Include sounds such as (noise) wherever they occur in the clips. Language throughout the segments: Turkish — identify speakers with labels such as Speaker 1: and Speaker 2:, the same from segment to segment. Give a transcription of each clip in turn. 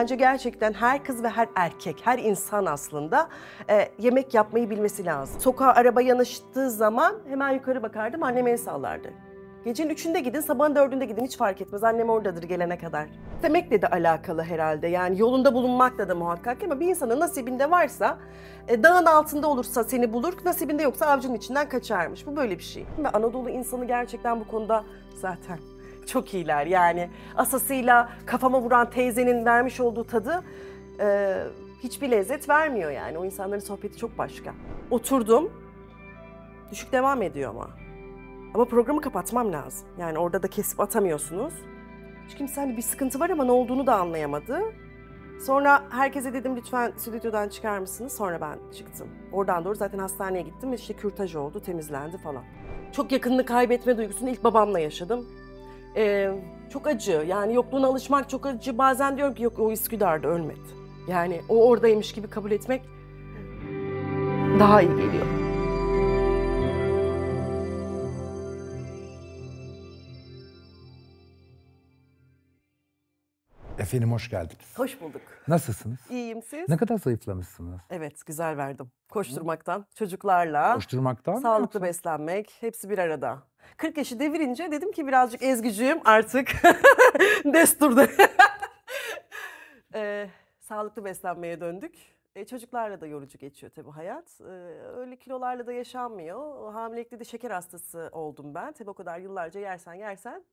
Speaker 1: bence gerçekten her kız ve her erkek, her insan aslında e, yemek yapmayı bilmesi lazım. Sokağa araba yanaştığı zaman hemen yukarı bakardım, annem el sallardı. Gecenin üçünde gidin, sabahın dördünde gidin hiç fark etmez. Annem oradadır gelene kadar. Demekle de alakalı herhalde. Yani yolunda bulunmakla da muhakkak ama bir insanın nasibinde varsa, e, dağın altında olursa seni bulur, nasibinde yoksa avcının içinden kaçarmış. Bu böyle bir şey. Ve Anadolu insanı gerçekten bu konuda zaten çok iyiler. Yani asasıyla kafama vuran teyzenin vermiş olduğu tadı e, hiçbir lezzet vermiyor yani. O insanların sohbeti çok başka. Oturdum. Düşük devam ediyor ama. Ama programı kapatmam lazım. Yani orada da kesip atamıyorsunuz. Hiç kimse hani bir sıkıntı var ama ne olduğunu da anlayamadı. Sonra herkese dedim lütfen stüdyodan çıkar mısınız? Sonra ben çıktım. Oradan doğru zaten hastaneye gittim ve işte kürtaj oldu, temizlendi falan. Çok yakınını kaybetme duygusunu ilk babamla yaşadım e, çok acı. Yani yokluğuna alışmak çok acı. Bazen diyorum ki yok o Üsküdar'da ölmedi. Yani o oradaymış gibi kabul etmek daha iyi geliyor.
Speaker 2: Efendim hoş geldiniz. Hoş bulduk. Nasılsınız? İyiyim siz? Ne kadar zayıflamışsınız?
Speaker 1: Evet güzel verdim. Koşturmaktan, çocuklarla. Koşturmaktan Sağlıklı yoksa? beslenmek hepsi bir arada. 40 yaşı devirince dedim ki birazcık ezgücüyüm artık. (laughs) Desturda. (laughs) ee, sağlıklı beslenmeye döndük. E, çocuklarla da yorucu geçiyor tabii hayat. E, öyle kilolarla da yaşanmıyor. Hamilelikte de şeker hastası oldum ben. Tabii o kadar yıllarca yersen yersen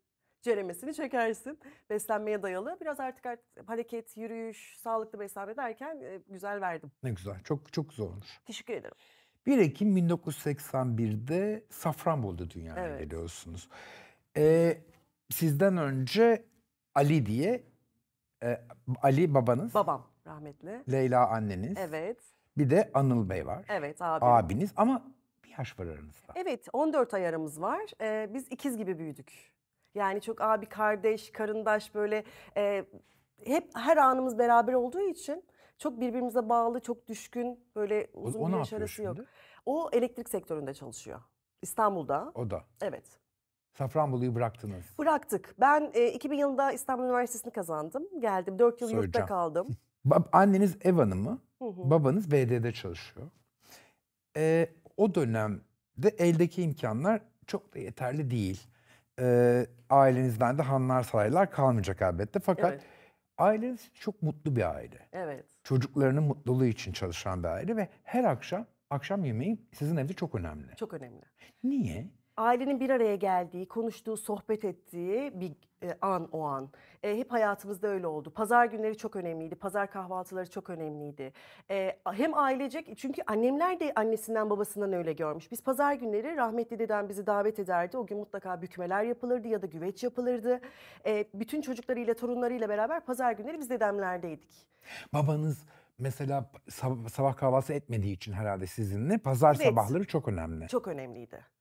Speaker 1: ceremesini çekersin. Beslenmeye dayalı. Biraz artık, artık hareket, yürüyüş, sağlıklı beslenme derken e, güzel verdim.
Speaker 2: Ne güzel. Çok çok güzel olmuş. Teşekkür ederim. 1 Ekim 1981'de Safranbolu'da dünyaya evet. geliyorsunuz. Ee, sizden önce Ali diye e, Ali babanız. Babam rahmetli. Leyla anneniz. Evet. Bir de Anıl Bey var. Evet abi. Abiniz ama bir yaş var aranızda.
Speaker 1: Evet 14 ay aramız var. Ee, biz ikiz gibi büyüdük. Yani çok abi, kardeş, karındaş böyle e, hep her anımız beraber olduğu için çok birbirimize bağlı, çok düşkün böyle uzun o, o bir yaşarası yok. O elektrik sektöründe çalışıyor. İstanbul'da. O da. Evet.
Speaker 2: Safranbolu'yu bıraktınız.
Speaker 1: Bıraktık. Ben e, 2000 yılında İstanbul Üniversitesi'ni kazandım. Geldim. 4 yıl Söyleyeceğim. yurtta kaldım.
Speaker 2: (laughs) Anneniz ev hanımı, babanız BD'de çalışıyor. E, o dönemde eldeki imkanlar çok da yeterli değil e, ailenizden de hanlar saraylar kalmayacak elbette. Fakat evet. aileniz çok mutlu bir aile. Evet. Çocuklarının mutluluğu için çalışan bir aile ve her akşam akşam yemeği sizin evde çok önemli. Çok önemli. Niye?
Speaker 1: ailenin bir araya geldiği, konuştuğu, sohbet ettiği bir e, an o an. E, hep hayatımızda öyle oldu. Pazar günleri çok önemliydi. Pazar kahvaltıları çok önemliydi. E, hem ailecek çünkü annemler de annesinden babasından öyle görmüş. Biz pazar günleri rahmetli deden bizi davet ederdi. O gün mutlaka bükmeler yapılırdı ya da güveç yapılırdı. E, bütün çocuklarıyla torunlarıyla beraber pazar günleri biz dedemlerdeydik.
Speaker 2: Babanız mesela sabah kahvaltı etmediği için herhalde sizinle pazar evet. sabahları çok önemli. Çok
Speaker 1: önemliydi.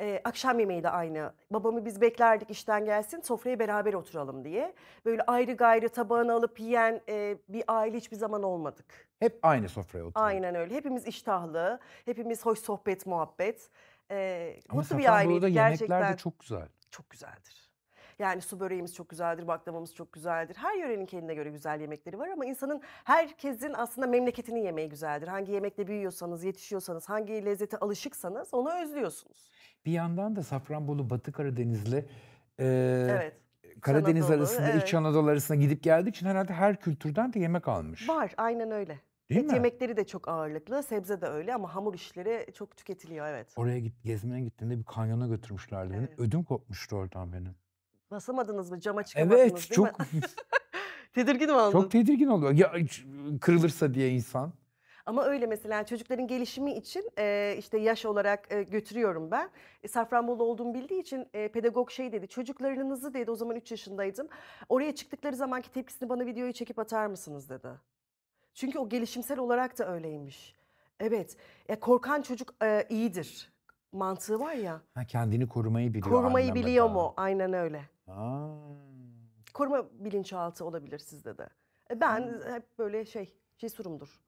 Speaker 1: E, akşam yemeği de aynı. Babamı biz beklerdik işten gelsin sofraya beraber oturalım diye. Böyle ayrı gayrı tabağını alıp yiyen e, bir aile hiçbir zaman olmadık.
Speaker 2: Hep aynı sofraya oturuyoruz.
Speaker 1: Aynen öyle. Hepimiz iştahlı, hepimiz hoş sohbet, muhabbet. E, Ama mutlu bir aileydik yemekler gerçekten. yemekler de çok güzel. Çok güzeldir. Yani su böreğimiz çok güzeldir, baklavamız çok güzeldir. Her yörenin kendine göre güzel yemekleri var ama insanın herkesin aslında memleketinin yemeği güzeldir. Hangi yemekle büyüyorsanız, yetişiyorsanız, hangi lezzete alışıksanız onu özlüyorsunuz
Speaker 2: bir yandan da Safranbolu Batı Karadeniz'le e, evet.
Speaker 1: Karadeniz Anadolu, arasında, evet. İç
Speaker 2: Anadolu arasında gidip geldiği için herhalde her kültürden de yemek almış.
Speaker 1: Var, aynen öyle. Değil Et mi? yemekleri de çok ağırlıklı, sebze de öyle ama hamur işleri çok tüketiliyor, evet.
Speaker 2: Oraya git, gezmeye gittiğinde bir kanyona götürmüşlerdi beni. Evet. Ödüm kopmuştu oradan benim.
Speaker 1: Basamadınız mı? Cama çıkamadınız evet, değil çok... (laughs) mi?
Speaker 2: tedirgin oldum. Çok tedirgin oldum. Ya kırılırsa diye insan.
Speaker 1: Ama öyle mesela çocukların gelişimi için e, işte yaş olarak e, götürüyorum ben. E, Safranbolu olduğumu bildiği için e, pedagog şey dedi. Çocuklarınızı dedi o zaman 3 yaşındaydım. Oraya çıktıkları zamanki tepkisini bana videoyu çekip atar mısınız dedi. Çünkü o gelişimsel olarak da öyleymiş. Evet. Ya korkan çocuk e, iyidir. Mantığı var ya.
Speaker 2: Ha, kendini korumayı biliyor. Korumayı biliyor mu? Aynen öyle. Aa.
Speaker 1: Koruma bilinçaltı olabilir sizde de. E, ben hmm. hep böyle şey cesurumdur.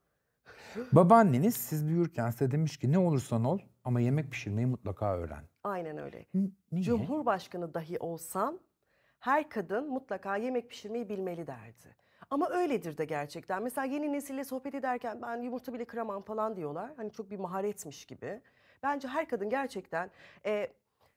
Speaker 2: Babaanneniz siz büyürken size demiş ki ne olursan ol ama yemek pişirmeyi mutlaka öğren.
Speaker 1: Aynen öyle. niye? Cumhurbaşkanı dahi olsam her kadın mutlaka yemek pişirmeyi bilmeli derdi. Ama öyledir de gerçekten. Mesela yeni nesille sohbet ederken ben yumurta bile kıramam falan diyorlar. Hani çok bir maharetmiş gibi. Bence her kadın gerçekten e,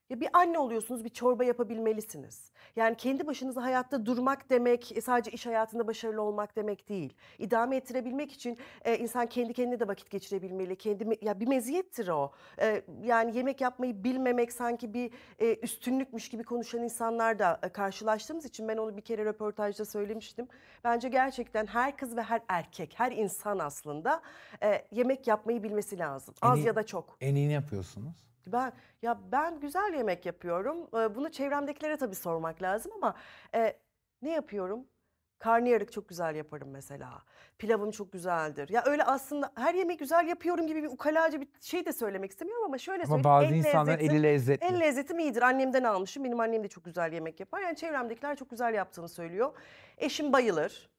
Speaker 1: ya bir anne oluyorsunuz bir çorba yapabilmelisiniz. Yani kendi başınıza hayatta durmak demek e, sadece iş hayatında başarılı olmak demek değil. İdame ettirebilmek için e, insan kendi kendine de vakit geçirebilmeli. Kendi ya bir meziyettir o. E, yani yemek yapmayı bilmemek sanki bir e, üstünlükmüş gibi konuşan insanlar da e, karşılaştığımız için ben onu bir kere röportajda söylemiştim. Bence gerçekten her kız ve her erkek, her insan aslında e, yemek yapmayı bilmesi lazım. En Az iyi, ya da
Speaker 2: çok. En iyi ne yapıyorsunuz?
Speaker 1: Ben ya ben güzel yemek yapıyorum. E, bunu çevremdekilere tabii sormak lazım ama e, ne yapıyorum? Karnıyarık çok güzel yaparım mesela. Pilavım çok güzeldir. Ya öyle aslında her yemeği güzel yapıyorum gibi bir ukalaca bir şey de söylemek istemiyorum ama şöyle Ama bazı insanlar eli lezzetli. El lezzetim iyidir. Annemden almışım. Benim annem de çok güzel yemek yapar. Yani çevremdekiler çok güzel yaptığını söylüyor. Eşim bayılır.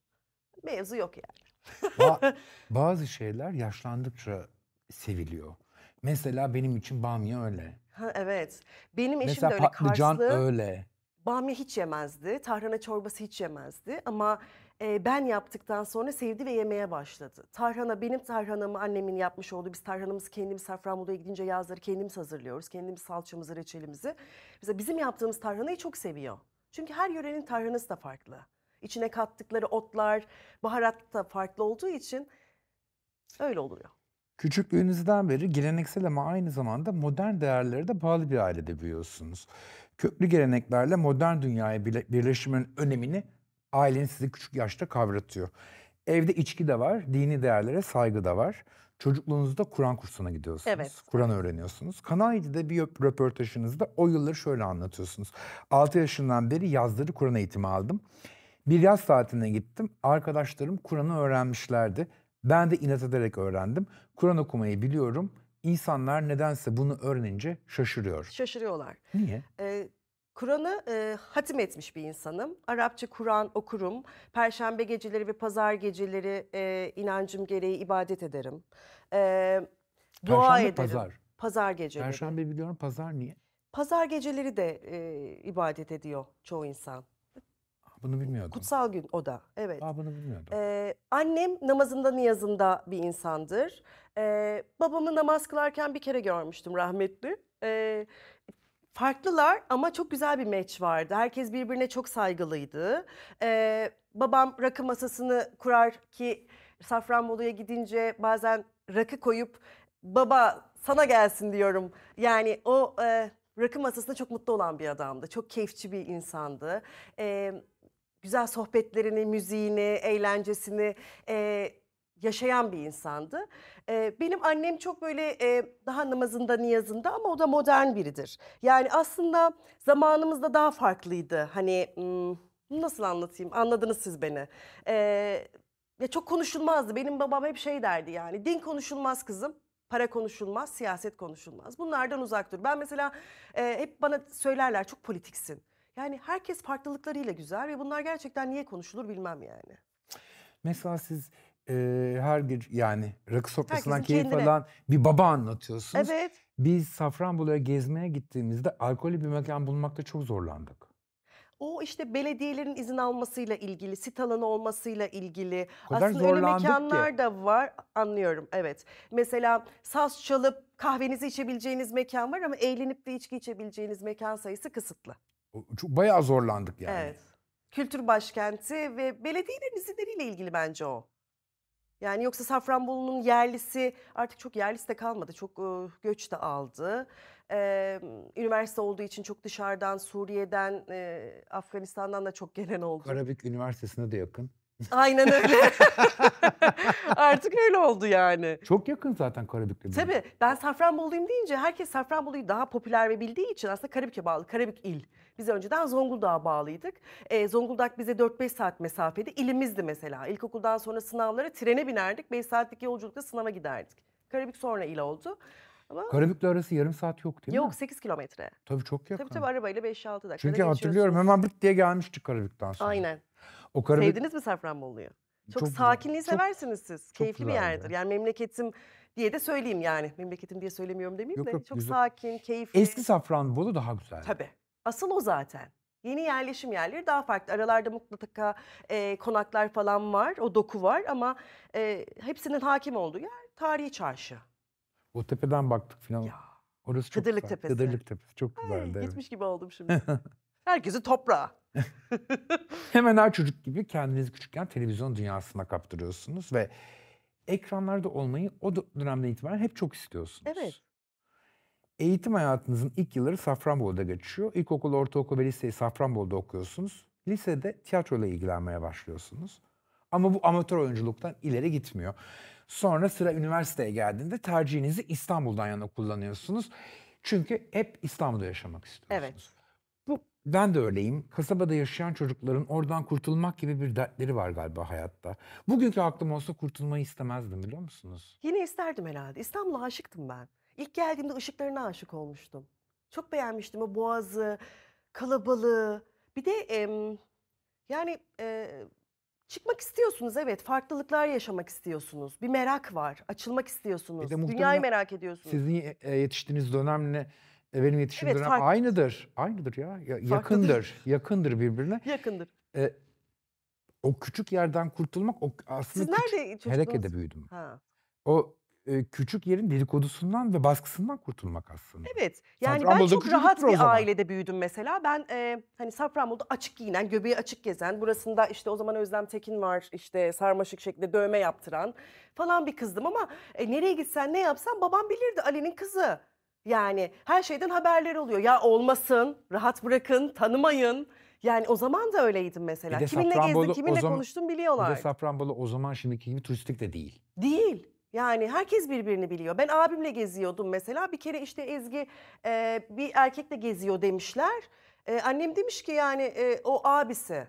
Speaker 1: Mevzu yok yani.
Speaker 2: Ba- (laughs) bazı şeyler yaşlandıkça seviliyor. Mesela benim için bamya öyle.
Speaker 1: Ha, evet. Benim eşim Mesela de öyle patlıcan Karslı. öyle. Bamya hiç yemezdi. Tarhana çorbası hiç yemezdi. Ama e, ben yaptıktan sonra sevdi ve yemeye başladı. Tarhana benim tarhanamı annemin yapmış oldu. Biz tarhanamızı kendimiz Safranbolu'ya gidince yazları kendimiz hazırlıyoruz. Kendimiz salçamızı, reçelimizi. Mesela bizim yaptığımız tarhanayı çok seviyor. Çünkü her yörenin tarhanası da farklı. İçine kattıkları otlar, baharat da farklı olduğu için öyle oluyor.
Speaker 2: Küçüklüğünüzden beri geleneksel ama aynı zamanda modern değerlere de bağlı bir ailede büyüyorsunuz. Köklü geleneklerle modern dünyaya birleşimin önemini ailen sizi küçük yaşta kavratıyor. Evde içki de var, dini değerlere saygı da var. Çocukluğunuzda Kur'an kursuna gidiyorsunuz. Evet. Kur'an öğreniyorsunuz. Kanal bir röportajınızda o yılları şöyle anlatıyorsunuz. 6 yaşından beri yazları Kur'an eğitimi aldım. Bir yaz tatiline gittim. Arkadaşlarım Kur'an'ı öğrenmişlerdi. Ben de inat ederek öğrendim. Kur'an okumayı biliyorum. İnsanlar nedense bunu öğrenince şaşırıyor.
Speaker 1: Şaşırıyorlar. Niye? Ee, Kur'an'ı e, hatim etmiş bir insanım. Arapça Kur'an okurum. Perşembe geceleri ve pazar geceleri e, inancım gereği ibadet ederim. E,
Speaker 2: dua Perşembe, ederim. pazar.
Speaker 1: Pazar geceleri.
Speaker 2: Perşembe biliyorum, pazar niye?
Speaker 1: Pazar geceleri de e, ibadet ediyor çoğu insan. Bunu bilmiyordum. Kutsal gün o da. Evet. Aa, bunu bilmiyordum. Ee, annem namazında niyazında bir insandır. Ee, babamı namaz kılarken bir kere görmüştüm rahmetli. Ee, farklılar ama çok güzel bir meç vardı. Herkes birbirine çok saygılıydı. Ee, babam rakı masasını kurar ki Safranbolu'ya gidince bazen rakı koyup baba sana gelsin diyorum. Yani o e, rakı masasında çok mutlu olan bir adamdı. Çok keyifçi bir insandı. E, güzel sohbetlerini, müziğini, eğlencesini e, yaşayan bir insandı. E, benim annem çok böyle e, daha namazında, niyazında ama o da modern biridir. Yani aslında zamanımızda daha farklıydı. Hani nasıl anlatayım? Anladınız siz beni. E, ya çok konuşulmazdı. Benim babam hep şey derdi yani. Din konuşulmaz kızım. Para konuşulmaz, siyaset konuşulmaz. Bunlardan uzak dur. Ben mesela e, hep bana söylerler çok politiksin. Yani herkes farklılıklarıyla güzel ve bunlar gerçekten niye konuşulur bilmem yani.
Speaker 2: Mesela siz e, her gün yani rakı sofrasından Herkesin keyif kendine. alan bir baba anlatıyorsunuz. Evet. Biz Safranbolu'ya gezmeye gittiğimizde alkolü bir mekan bulmakta çok zorlandık.
Speaker 1: O işte belediyelerin izin almasıyla ilgili, sit alanı olmasıyla ilgili. Kadar Aslında öyle mekanlar ki. da var anlıyorum evet. Mesela saz çalıp kahvenizi içebileceğiniz mekan var ama eğlenip de içki içebileceğiniz mekan sayısı kısıtlı.
Speaker 2: Çok bayağı zorlandık yani.
Speaker 1: Evet. Kültür başkenti ve belediyenin izinleriyle ilgili bence o. Yani yoksa Safranbolu'nun yerlisi artık çok yerlisi de kalmadı. Çok e, göç de aldı. E, üniversite olduğu için çok dışarıdan, Suriye'den, e, Afganistan'dan da çok gelen oldu. Karabük
Speaker 2: Üniversitesi'ne de yakın.
Speaker 1: Aynen öyle.
Speaker 2: (laughs) artık öyle oldu yani. Çok yakın zaten Karabük'le.
Speaker 1: Tabii ben Safranboluyum deyince herkes Safranbolu'yu daha popüler ve bildiği için aslında Karabük'e bağlı. Karabük il. Biz önceden Zonguldak'a bağlıydık. E, Zonguldak bize 4-5 saat mesafede. ilimizdi mesela. İlkokuldan sonra sınavlara trene binerdik. 5 saatlik yolculukta sınava giderdik. Karabük sonra il oldu. Ama Karabük'le
Speaker 2: arası yarım saat yok değil mi? Yok
Speaker 1: 8 kilometre.
Speaker 2: Tabii çok yakın. Tabii tabii
Speaker 1: arabayla 5-6 dakikada Çünkü hatırlıyorum
Speaker 2: hemen bırt diye gelmiştik Karabük'ten sonra. Aynen. O Karabük... Sevdiniz
Speaker 1: mi Safranbolu'yu?
Speaker 2: Çok, çok sakinliği güzel.
Speaker 1: seversiniz siz. Çok Keyifli bir yerdir. Yani memleketim diye de söyleyeyim yani. Memleketim diye söylemiyorum demeyeyim yok, de. Yok, çok güzel. sakin, keyifli. Eski
Speaker 2: Safranbolu daha güzel. Tabii.
Speaker 1: Asıl o zaten. Yeni yerleşim yerleri daha farklı. Aralarda mutlaka e, konaklar falan var, o doku var ama e, hepsinin hakim olduğu yer tarihi
Speaker 2: çarşı. O tepeden baktık falan. Ya. Orası çok Kıdırlık güzel. Tepesi. Kıdırlık Tepesi. Çok güzeldi. Ay, evet. Gitmiş
Speaker 1: gibi oldum şimdi. (laughs) Herkesi toprağa.
Speaker 2: (laughs) Hemen her çocuk gibi kendinizi küçükken televizyon dünyasına kaptırıyorsunuz ve ekranlarda olmayı o dönemden itibaren hep çok istiyorsunuz. Evet eğitim hayatınızın ilk yılları Safranbolu'da geçiyor. İlkokul, ortaokul ve liseyi Safranbolu'da okuyorsunuz. Lisede tiyatroyla ilgilenmeye başlıyorsunuz. Ama bu amatör oyunculuktan ileri gitmiyor. Sonra sıra üniversiteye geldiğinde tercihinizi İstanbul'dan yana kullanıyorsunuz. Çünkü hep İstanbul'da yaşamak istiyorsunuz. Evet. Bu ben de öyleyim. Kasabada yaşayan çocukların oradan kurtulmak gibi bir dertleri var galiba hayatta. Bugünkü aklım olsa kurtulmayı istemezdim biliyor musunuz?
Speaker 1: Yine isterdim herhalde. İstanbul'a aşıktım ben. İlk geldiğimde ışıklarına aşık olmuştum. Çok beğenmiştim o boğazı, kalabalığı. Bir de e, yani e, çıkmak istiyorsunuz evet. Farklılıklar yaşamak istiyorsunuz. Bir merak var. Açılmak istiyorsunuz.
Speaker 2: Dünyayı merak ediyorsunuz. Sizin e, yetiştiğiniz dönemle e, benim yetişim evet, dönem farklı. aynıdır. Aynıdır ya. ya yakındır. Yakındır birbirine. Yakındır. E, o küçük yerden kurtulmak o aslında Siz nerede küçük, Hereke'de büyüdüm. Ha. O küçük yerin dedikodusundan ve baskısından kurtulmak aslında.
Speaker 1: Evet. Yani ben çok rahat bir ailede büyüdüm mesela. Ben e, hani Safranbolu'da açık giyinen, göbeği açık gezen, burasında işte o zaman Özlem Tekin var işte sarmaşık şeklinde dövme yaptıran falan bir kızdım ama e, nereye gitsen ne yapsan babam bilirdi Ali'nin kızı. Yani her şeyden haberler oluyor. Ya olmasın, rahat bırakın, tanımayın. Yani o zaman da öyleydim mesela. Kiminle gezdim, kiminle zaman, konuştum biliyorlar. Bir de
Speaker 2: Safranbolu o zaman şimdiki gibi turistik de değil.
Speaker 1: Değil. Yani herkes birbirini biliyor. Ben abimle geziyordum mesela. Bir kere işte Ezgi e, bir erkekle geziyor demişler. E, annem demiş ki yani e, o abisi.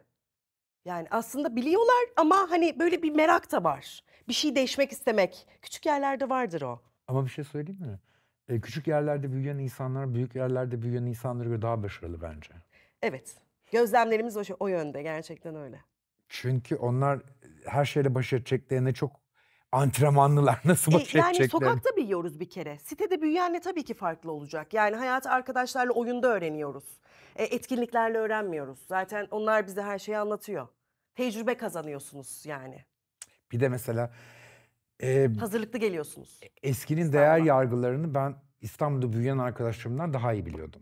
Speaker 1: Yani aslında biliyorlar ama hani böyle bir merak da var. Bir şey değişmek istemek. Küçük yerlerde vardır
Speaker 2: o. Ama bir şey söyleyeyim mi? E, küçük yerlerde büyüyen insanlar büyük yerlerde büyüyen insanlara göre daha başarılı bence.
Speaker 1: Evet. Gözlemlerimiz o, o yönde gerçekten öyle.
Speaker 2: Çünkü onlar her şeyle baş edeceklerine çok antrenmanlılar (laughs) nasıl e, baş e, Yani edecekler? sokakta
Speaker 1: büyüyoruz bir kere. Sitede büyüyenle tabii ki farklı olacak. Yani hayatı arkadaşlarla oyunda öğreniyoruz. E, etkinliklerle öğrenmiyoruz. Zaten onlar bize her şeyi anlatıyor. Tecrübe kazanıyorsunuz yani.
Speaker 2: Bir de mesela... E,
Speaker 1: Hazırlıklı geliyorsunuz.
Speaker 2: E, eskinin İstanbul'da. değer yargılarını ben İstanbul'da büyüyen arkadaşlarımdan daha iyi biliyordum.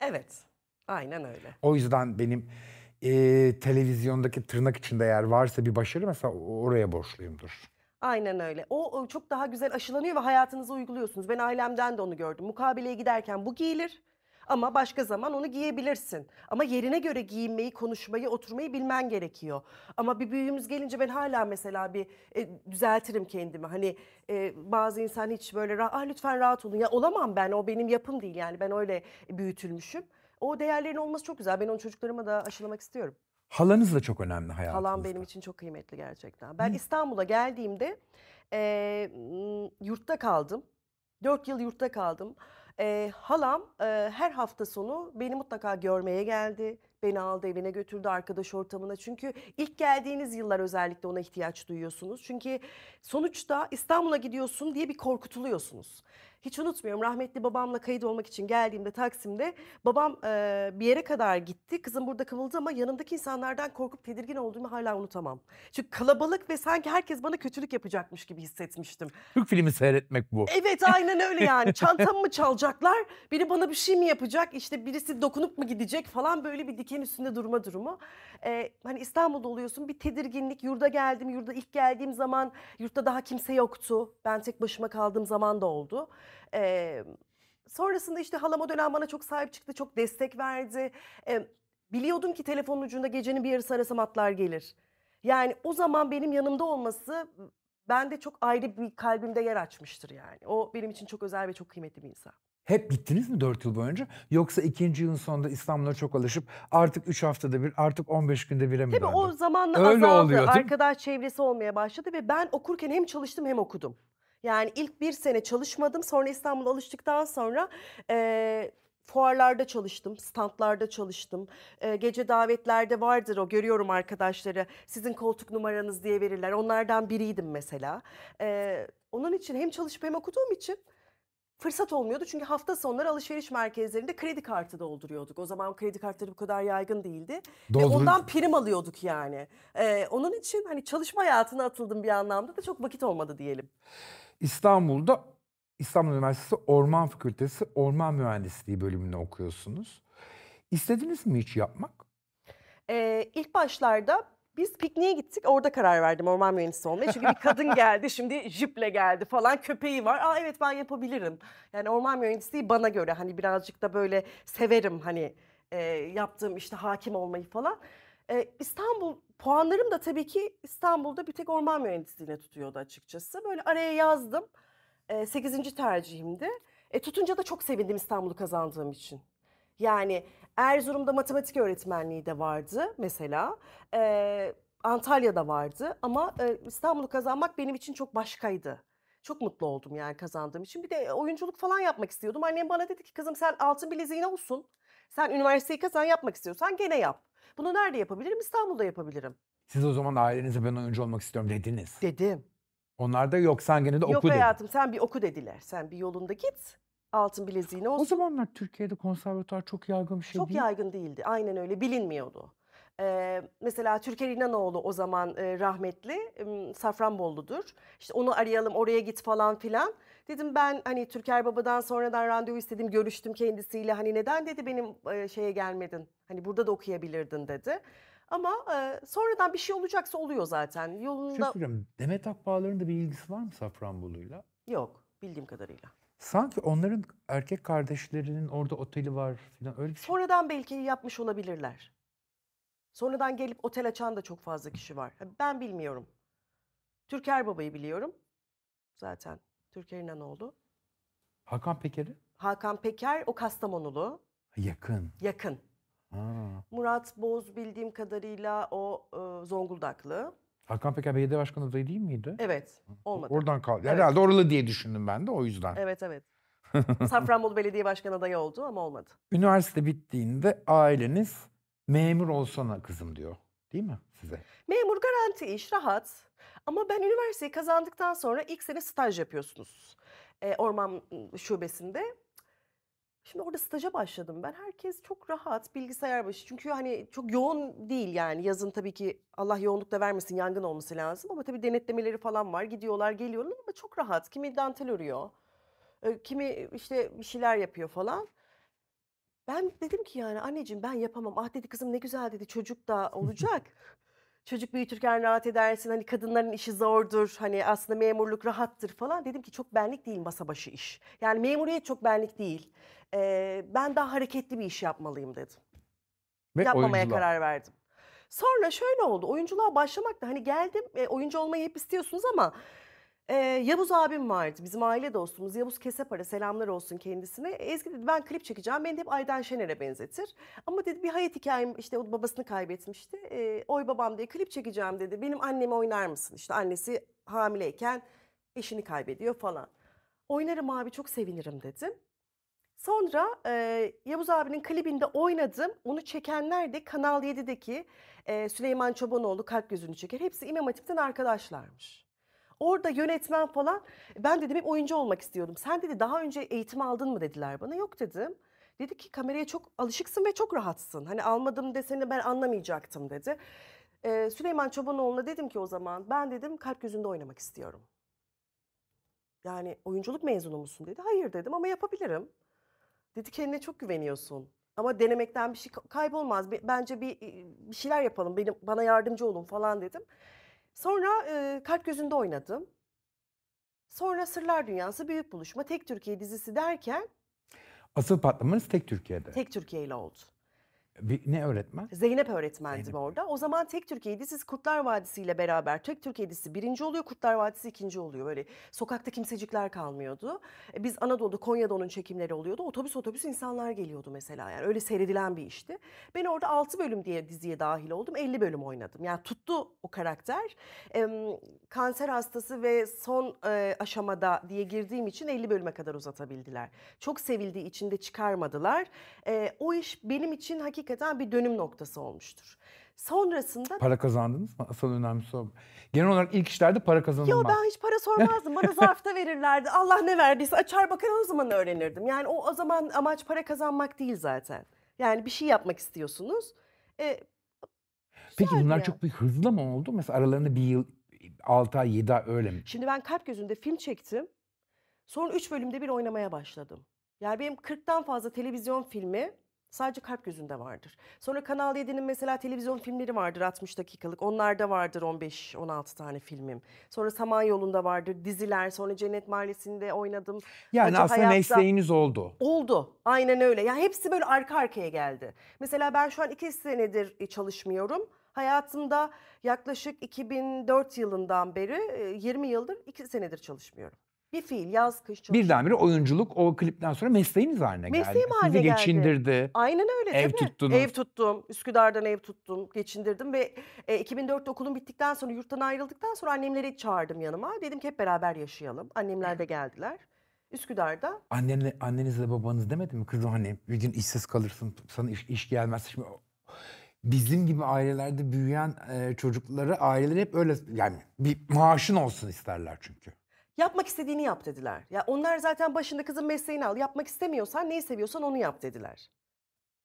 Speaker 1: Evet, aynen öyle.
Speaker 2: O yüzden benim e, televizyondaki tırnak içinde eğer varsa bir başarı mesela oraya borçluyumdur.
Speaker 1: Aynen öyle. O o çok daha güzel aşılanıyor ve hayatınıza uyguluyorsunuz. Ben ailemden de onu gördüm. Mukabeleye giderken bu giyilir ama başka zaman onu giyebilirsin. Ama yerine göre giyinmeyi, konuşmayı, oturmayı bilmen gerekiyor. Ama bir büyüğümüz gelince ben hala mesela bir e, düzeltirim kendimi. Hani e, bazı insan hiç böyle ah lütfen rahat olun. Ya olamam ben o benim yapım değil yani ben öyle büyütülmüşüm. O değerlerin olması çok güzel. Ben onu çocuklarıma da aşılamak istiyorum.
Speaker 2: Halanız da çok önemli hayatınızda. Halam benim
Speaker 1: için çok kıymetli gerçekten. Ben Hı. İstanbul'a geldiğimde e, yurtta kaldım. Dört yıl yurtta kaldım. E, halam e, her hafta sonu beni mutlaka görmeye geldi. Beni aldı evine götürdü arkadaş ortamına. Çünkü ilk geldiğiniz yıllar özellikle ona ihtiyaç duyuyorsunuz. Çünkü sonuçta İstanbul'a gidiyorsun diye bir korkutuluyorsunuz. Hiç unutmuyorum rahmetli babamla kayıt olmak için geldiğimde Taksim'de babam e, bir yere kadar gitti. Kızım burada kıvıldı ama yanımdaki insanlardan korkup tedirgin olduğumu hala unutamam. Çünkü kalabalık ve sanki herkes bana kötülük yapacakmış gibi hissetmiştim.
Speaker 2: Türk filmi seyretmek bu. Evet aynen öyle yani. Çantamı
Speaker 1: mı çalacaklar? Biri bana bir şey mi yapacak? İşte birisi dokunup mu gidecek falan böyle bir diken üstünde durma durumu. Ee, hani İstanbul'da oluyorsun bir tedirginlik. Yurda geldim, yurda ilk geldiğim zaman yurtta daha kimse yoktu. Ben tek başıma kaldığım zaman da oldu. Ee, sonrasında işte halam o dönem bana çok sahip çıktı, çok destek verdi. Ee, biliyordum ki telefonun ucunda gecenin bir yarısı arasam atlar gelir. Yani o zaman benim yanımda olması bende çok ayrı bir kalbimde yer açmıştır yani. O benim için çok özel ve çok kıymetli bir insan.
Speaker 2: Hep gittiniz mi 4 yıl boyunca? Yoksa ikinci yılın sonunda İstanbul'a çok alışıp artık 3 haftada bir, artık 15 günde bire mi Tabii döndü? o zamanla Öyle azaldı. Oluyor,
Speaker 1: Arkadaş çevresi olmaya başladı ve ben okurken hem çalıştım hem okudum. Yani ilk bir sene çalışmadım. Sonra İstanbul'a alıştıktan sonra... Ee, fuarlarda çalıştım, standlarda çalıştım. E, gece davetlerde vardır o görüyorum arkadaşları. Sizin koltuk numaranız diye verirler. Onlardan biriydim mesela. E, onun için hem çalışıp hem okuduğum için fırsat olmuyordu. Çünkü hafta sonları alışveriş merkezlerinde kredi kartı dolduruyorduk. O zaman kredi kartları bu kadar yaygın değildi. Doldurun. Ve ondan prim alıyorduk yani. Ee, onun için hani çalışma hayatına atıldım bir anlamda da çok vakit olmadı diyelim.
Speaker 2: İstanbul'da İstanbul Üniversitesi Orman Fakültesi Orman Mühendisliği bölümünde okuyorsunuz. İstediniz mi hiç yapmak?
Speaker 1: Ee, ilk başlarda biz pikniğe gittik. Orada karar verdim orman mühendisi olmaya. Çünkü bir kadın (laughs) geldi. Şimdi jiple geldi falan. Köpeği var. Aa evet ben yapabilirim. Yani orman mühendisliği bana göre hani birazcık da böyle severim hani e, yaptığım işte hakim olmayı falan. E, İstanbul puanlarım da tabii ki İstanbul'da bir tek orman mühendisliğine tutuyordu açıkçası. Böyle araya yazdım. E, 8. tercihimdi. E, tutunca da çok sevindim İstanbul'u kazandığım için. Yani Erzurum'da matematik öğretmenliği de vardı mesela. Ee, Antalya'da vardı ama e, İstanbul'u kazanmak benim için çok başkaydı. Çok mutlu oldum yani kazandığım için. Bir de oyunculuk falan yapmak istiyordum. Annem bana dedi ki kızım sen altın bileziğine olsun. Sen üniversiteyi kazan yapmak istiyorsan gene yap. Bunu nerede yapabilirim? İstanbul'da yapabilirim.
Speaker 2: Siz o zaman ailenize ben oyuncu olmak istiyorum dediniz. Dedim. Onlar da yok sen gene de oku Yok hayatım
Speaker 1: dedi. sen bir oku dediler. Sen bir yolunda git altın bileziğini.
Speaker 2: O, zamanlar Türkiye'de konservatuar çok yaygın bir şey çok değil.
Speaker 1: yaygın değildi. Aynen öyle bilinmiyordu. Ee, mesela Türker İnanoğlu o zaman e, rahmetli e, Safranbollu'dur. İşte onu arayalım oraya git falan filan. Dedim ben hani Türker Baba'dan sonradan randevu istedim görüştüm kendisiyle. Hani neden dedi benim e, şeye gelmedin hani burada da okuyabilirdin dedi. Ama e, sonradan bir şey olacaksa oluyor zaten. Şey Yolunda... Şey
Speaker 2: Demet Akbağlar'ın da bir ilgisi var mı Safranbolu'yla? Yok
Speaker 1: bildiğim kadarıyla.
Speaker 2: Sanki onların erkek kardeşlerinin orada oteli var falan öyle
Speaker 1: bir şey. Sonradan belki yapmış olabilirler. Sonradan gelip otel açan da çok fazla kişi var. Ben bilmiyorum. Türker Baba'yı biliyorum. Zaten ne oldu?
Speaker 2: Hakan Peker'i?
Speaker 1: Hakan Peker o Kastamonulu. Yakın. Yakın. Ha. Murat Boz bildiğim kadarıyla o e, Zonguldaklı.
Speaker 2: Hakan Peker belediye başkanı adayı değil miydi? Evet.
Speaker 1: Olmadı. Oradan kaldı. Evet. Herhalde oralı
Speaker 2: diye düşündüm ben de o yüzden. Evet evet. (laughs) Safranbolu
Speaker 1: belediye başkanı adayı oldu ama olmadı.
Speaker 2: Üniversite bittiğinde aileniz memur olsana kızım diyor. Değil mi size?
Speaker 1: Memur garanti iş rahat. Ama ben üniversiteyi kazandıktan sonra ilk sene staj yapıyorsunuz. E, orman şubesinde. Şimdi orada staja başladım ben. Herkes çok rahat bilgisayar başı. Çünkü hani çok yoğun değil yani. Yazın tabii ki Allah yoğunluk da vermesin yangın olması lazım. Ama tabii denetlemeleri falan var. Gidiyorlar geliyorlar ama çok rahat. Kimi dantel örüyor. E, kimi işte bir şeyler yapıyor falan. Ben dedim ki yani anneciğim ben yapamam. Ah dedi kızım ne güzel dedi çocuk da olacak. (laughs) çocuk büyütürken rahat edersin. Hani kadınların işi zordur. Hani aslında memurluk rahattır falan. Dedim ki çok benlik değil masa başı iş. Yani memuriyet çok benlik değil. Ee, ben daha hareketli bir iş yapmalıyım dedim. Ve Yapmamaya oyunculuğa. karar verdim. Sonra şöyle oldu. Oyunculuğa başlamak da hani geldim e, oyuncu olmayı hep istiyorsunuz ama ee, Yavuz abim vardı bizim aile dostumuz Yavuz Kesepara selamlar olsun kendisine. Ezgi dedi ben klip çekeceğim beni de hep Aydan Şener'e benzetir. Ama dedi bir hayat hikayem işte o babasını kaybetmişti. Ee, Oy babam diye klip çekeceğim dedi benim annemi oynar mısın? İşte annesi hamileyken eşini kaybediyor falan. Oynarım abi çok sevinirim dedim. Sonra e, Yavuz abinin klibinde oynadım. Onu çekenler de Kanal 7'deki e, Süleyman Çobanoğlu kalp gözünü çeker. Hepsi İmam Hatip'ten arkadaşlarmış. Orada yönetmen falan ben dedim hep oyuncu olmak istiyordum. Sen dedi daha önce eğitim aldın mı dediler bana. Yok dedim. Dedi ki kameraya çok alışıksın ve çok rahatsın. Hani almadım deseni ben anlamayacaktım dedi. Ee, Süleyman Çobanoğlu'na dedim ki o zaman ben dedim kalp gözünde oynamak istiyorum. Yani oyunculuk mezunu musun dedi. Hayır dedim ama yapabilirim. Dedi kendine çok güveniyorsun. Ama denemekten bir şey kaybolmaz. Bence bir, bir şeyler yapalım. Benim bana yardımcı olun falan dedim. Sonra e, Kalp Gözünde oynadım. Sonra Sırlar Dünyası Büyük Buluşma Tek Türkiye dizisi derken
Speaker 2: Asıl patlamanız tek Türkiye'de. tek Türkiye ile oldu. Bir, ne öğretmen?
Speaker 1: Zeynep öğretmendi Zeynep. orada. O zaman Tek Türkiye'ydi. Siz Kurtlar Vadisi ile beraber Tek Türkiye'disi birinci oluyor, Kurtlar Vadisi ikinci oluyor. Böyle sokakta kimsecikler kalmıyordu. E, biz Anadolu'da, Konya'da onun çekimleri oluyordu. Otobüs otobüs insanlar geliyordu mesela. Yani öyle seyredilen bir işti. Ben orada 6 bölüm diye diziye dahil oldum. 50 bölüm oynadım. Yani tuttu o karakter. E, kanser hastası ve son e, aşamada diye girdiğim için 50 bölüme kadar uzatabildiler. Çok sevildiği için de çıkarmadılar. E, o iş benim için hakikaten hakikaten bir dönüm noktası olmuştur. Sonrasında... Para
Speaker 2: kazandınız mı? Asıl önemli soru. Genel olarak ilk işlerde para kazanılmaz. Yok ben
Speaker 1: hiç para sormazdım. Bana (laughs) zarfta verirlerdi. Allah ne verdiyse açar bakar o zaman öğrenirdim. Yani o, o zaman amaç para kazanmak değil zaten. Yani bir şey yapmak istiyorsunuz. Ee,
Speaker 2: Peki bunlar yani. çok bir hızla mı oldu? Mesela aralarında bir yıl, altı ay, yedi ay öyle mi?
Speaker 1: Şimdi ben Kalp Gözü'nde film çektim. Sonra üç bölümde bir oynamaya başladım. Yani benim 40'tan fazla televizyon filmi Sadece kalp gözünde vardır. Sonra Kanal 7'nin mesela televizyon filmleri vardır 60 dakikalık. Onlarda vardır 15-16 tane filmim. Sonra Samanyolu'nda vardır diziler. Sonra Cennet Mahallesi'nde oynadım. Yani Acı aslında hayatta... mesleğiniz oldu. Oldu. Aynen öyle. Ya yani hepsi böyle arka arkaya geldi. Mesela ben şu an iki senedir e, çalışmıyorum. Hayatımda yaklaşık 2004 yılından beri 20 e, yıldır 2 senedir çalışmıyorum. Bir fiil yaz kış çok.
Speaker 2: Birdenbire oyunculuk o klipten sonra mesleğiniz haline geldi. Mesleğim Sizi haline geldi. geçindirdi.
Speaker 1: Aynen öyle Ev tabii. tuttunuz. Ev tuttum. Üsküdar'dan ev tuttum. Geçindirdim ve e, 2004'te okulum bittikten sonra yurttan ayrıldıktan sonra annemleri çağırdım yanıma. Dedim ki hep beraber yaşayalım. Annemler de geldiler. Üsküdar'da.
Speaker 2: Annenle, annenizle babanız demedi mi? Kızım hani bir gün işsiz kalırsın, sana iş, iş gelmez. Şimdi bizim gibi ailelerde büyüyen e, çocukları aileler hep öyle yani bir maaşın olsun isterler çünkü.
Speaker 1: Yapmak istediğini yap dediler. Ya onlar zaten başında kızın mesleğini al. Yapmak istemiyorsan neyi seviyorsan onu yap dediler.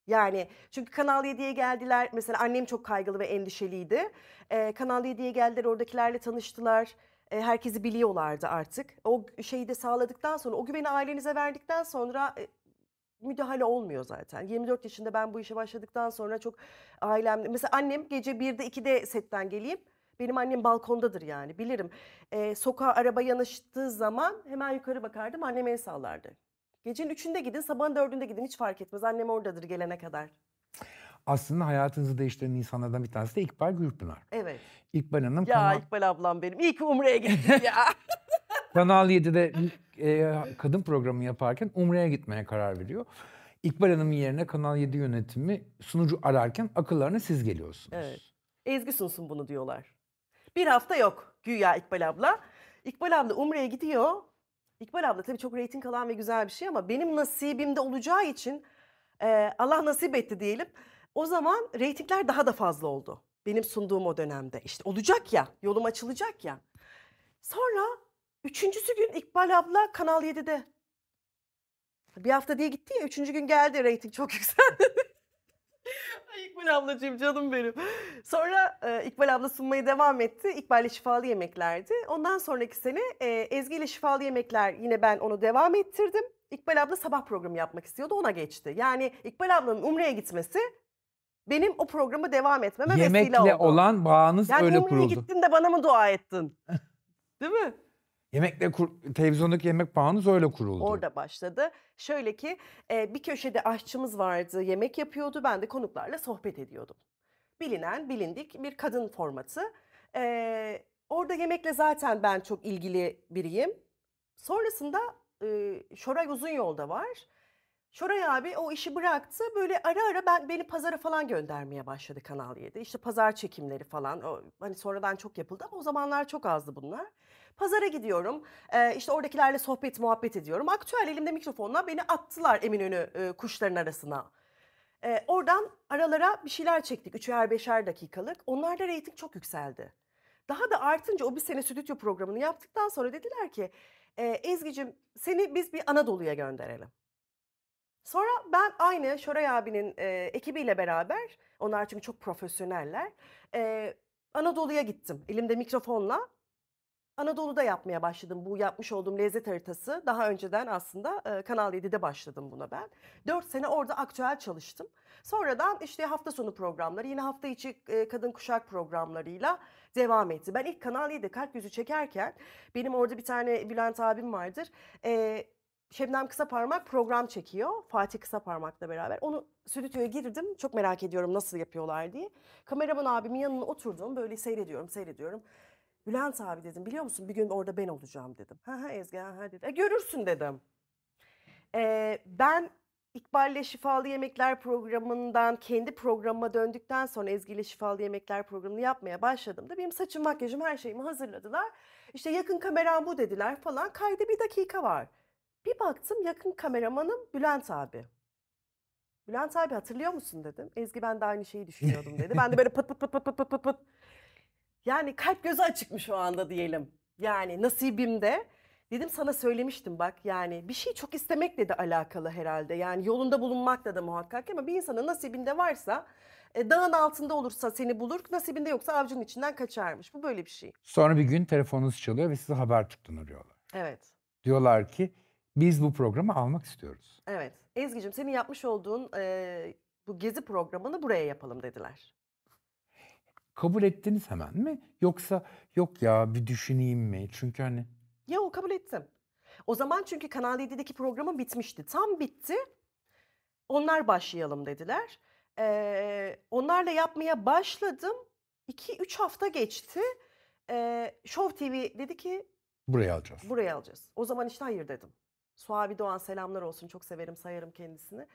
Speaker 1: Yani çünkü Kanal 7'ye geldiler. Mesela annem çok kaygılı ve endişeliydi. Ee, Kanal 7'ye geldiler oradakilerle tanıştılar. Ee, herkesi biliyorlardı artık. O şeyi de sağladıktan sonra o güveni ailenize verdikten sonra e, müdahale olmuyor zaten. 24 yaşında ben bu işe başladıktan sonra çok ailemle... Mesela annem gece 1'de 2'de setten geleyim benim annem balkondadır yani bilirim. Ee, sokağa araba yanaştığı zaman hemen yukarı bakardım anneme el sallardı. Gecenin üçünde gidin sabahın dördünde gidin hiç fark etmez annem oradadır gelene kadar.
Speaker 2: Aslında hayatınızı değiştiren insanlardan bir tanesi de İkbal Gürpınar. Evet. İkbal Hanım. Ya kanal...
Speaker 1: İkbal ablam benim. ilk ki Umre'ye gittim ya.
Speaker 2: (laughs) (laughs) kanal 7'de e, kadın programı yaparken Umre'ye gitmeye karar veriyor. İkbal Hanım'ın yerine Kanal 7 yönetimi sunucu ararken akıllarına siz geliyorsunuz.
Speaker 1: Evet. Ezgi sunsun bunu diyorlar. Bir hafta yok güya İkbal abla. İkbal abla Umre'ye gidiyor. İkbal abla tabii çok reyting alan ve güzel bir şey ama benim nasibimde olacağı için e, Allah nasip etti diyelim. O zaman reytingler daha da fazla oldu. Benim sunduğum o dönemde. işte olacak ya, yolum açılacak ya. Sonra üçüncüsü gün İkbal abla Kanal 7'de. Bir hafta diye gitti ya, üçüncü gün geldi reyting çok (laughs) yükseldi. İkbal ablacığım canım benim. Sonra e, İkbal abla sunmayı devam etti. İkbal ile şifalı yemeklerdi. Ondan sonraki sene e, Ezgi ile şifalı yemekler yine ben onu devam ettirdim. İkbal abla sabah programı yapmak istiyordu ona geçti. Yani İkbal ablanın Umre'ye gitmesi benim o programı devam etmeme Yemekle vesile oldu. Yemekle
Speaker 2: olan bağınız yani öyle kuruldu. Yani Umre'ye gittin
Speaker 1: de bana mı dua ettin? (laughs) Değil mi?
Speaker 2: Yemekle kur, televizyondaki yemek puanınız öyle kuruldu. Orada
Speaker 1: başladı. Şöyle ki e, bir köşede aşçımız vardı, yemek yapıyordu. Ben de konuklarla sohbet ediyordum. Bilinen, bilindik bir kadın formatı. E, orada yemekle zaten ben çok ilgili biriyim. Sonrasında e, Şoray Uzun Yolda var. Şoray abi o işi bıraktı. Böyle ara ara ben beni pazara falan göndermeye başladı Kanal 7. İşte pazar çekimleri falan. O, hani sonradan çok yapıldı ama o zamanlar çok azdı bunlar. Pazara gidiyorum. E, işte oradakilerle sohbet muhabbet ediyorum. Aktüel elimde mikrofonla beni attılar Eminönü e, kuşların arasına. E, oradan aralara bir şeyler çektik. Üçer beşer dakikalık. Onlarda reyting çok yükseldi. Daha da artınca o bir sene stüdyo programını yaptıktan sonra dediler ki e, Ezgi'cim seni biz bir Anadolu'ya gönderelim. Sonra ben aynı Şoray abinin e, ekibiyle beraber, onlar çünkü çok profesyoneller, e, Anadolu'ya gittim elimde mikrofonla. Anadolu'da yapmaya başladım bu yapmış olduğum lezzet haritası. Daha önceden aslında e, Kanal 7'de başladım buna ben. 4 sene orada aktüel çalıştım. Sonradan işte hafta sonu programları yine hafta içi e, kadın kuşak programlarıyla devam etti. Ben ilk Kanal 7'de kalp yüzü çekerken benim orada bir tane Bülent abim vardır. E, Şebnem Kısa Parmak program çekiyor. Fatih Kısa Parmak'la beraber. Onu stüdyoya girdim. Çok merak ediyorum nasıl yapıyorlar diye. Kameraman abimin yanına oturdum. Böyle seyrediyorum, seyrediyorum. Bülent abi dedim biliyor musun bir gün orada ben olacağım dedim. Ha ha Ezgi ha ha dedi. E, görürsün dedim. E, ben İkbal'le Şifalı Yemekler programından kendi programıma döndükten sonra Ezgi ile Şifalı Yemekler programını yapmaya başladığımda benim saçım, makyajım, her şeyimi hazırladılar. İşte yakın kameram bu dediler falan. kaydı bir dakika var. Bir baktım yakın kameramanım Bülent abi. Bülent abi hatırlıyor musun dedim. Ezgi ben de aynı şeyi düşünüyordum dedi. Ben de böyle pıt pıt pıt pıt pıt pıt pıt. Yani kalp gözü açıkmış o anda diyelim. Yani nasibimde. Dedim sana söylemiştim bak yani bir şey çok istemekle de alakalı herhalde. Yani yolunda bulunmakla da muhakkak ama bir insanın nasibinde varsa e, dağın altında olursa seni bulur, nasibinde yoksa avcının içinden kaçarmış. Bu böyle bir şey.
Speaker 2: Sonra bir gün telefonunuz çalıyor ve size Habertürk'ten arıyorlar. Evet. Diyorlar ki biz bu programı almak istiyoruz.
Speaker 1: Evet. Ezgi'cim senin yapmış olduğun e, bu gezi programını buraya yapalım dediler
Speaker 2: kabul ettiniz hemen mi? Yoksa yok ya bir düşüneyim mi? Çünkü hani...
Speaker 1: Ya o kabul ettim. O zaman çünkü Kanal 7'deki programım bitmişti. Tam bitti. Onlar başlayalım dediler. Ee, onlarla yapmaya başladım. 2-3 hafta geçti. Ee, Show TV dedi ki... Buraya alacağız. Buraya alacağız. O zaman işte hayır dedim. Suavi Doğan selamlar olsun. Çok severim sayarım kendisini.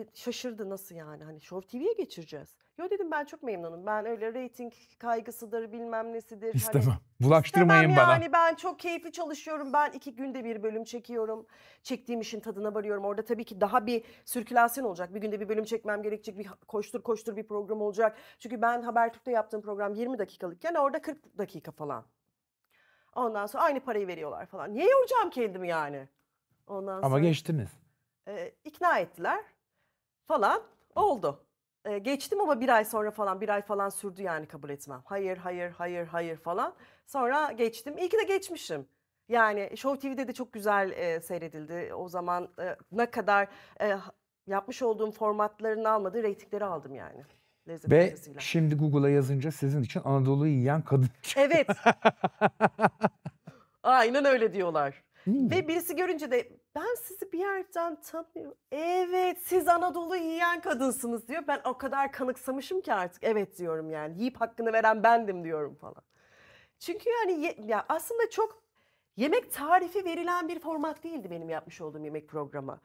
Speaker 1: E, şaşırdı nasıl yani hani Show TV'ye geçireceğiz. Yo dedim ben çok memnunum. Ben öyle reyting kaygısıdır bilmem nesidir. Hani istemem. Hani,
Speaker 2: Bulaştırmayın istemem bana. Yani
Speaker 1: ben çok keyifli çalışıyorum. Ben iki günde bir bölüm çekiyorum. Çektiğim işin tadına varıyorum. Orada tabii ki daha bir sirkülasyon olacak. Bir günde bir bölüm çekmem gerekecek. Bir koştur koştur bir program olacak. Çünkü ben Habertürk'te yaptığım program 20 dakikalıkken orada 40 dakika falan. Ondan sonra aynı parayı veriyorlar falan. Niye yoracağım kendimi yani? Ondan sonra. Ama geçtiniz. E, ikna ettiler falan oldu. E, geçtim ama bir ay sonra falan bir ay falan sürdü yani kabul etmem. Hayır hayır hayır hayır falan. Sonra geçtim. İyi ki de geçmişim. Yani Show TV'de de çok güzel e, seyredildi. O zaman e, ne kadar e, yapmış olduğum formatların almadı reytingleri aldım yani. Lezzet Ve Kulesiyle.
Speaker 2: şimdi Google'a yazınca sizin için Anadolu'yu yiyen kadın.
Speaker 1: (laughs) Evet. (laughs) Aynen öyle diyorlar. Ve birisi görünce de ben sizi bir yerden tanıyorum. Evet siz Anadolu yiyen kadınsınız diyor. Ben o kadar kanıksamışım ki artık evet diyorum yani. Yiyip hakkını veren bendim diyorum falan. Çünkü yani ye, ya aslında çok yemek tarifi verilen bir format değildi benim yapmış olduğum yemek programı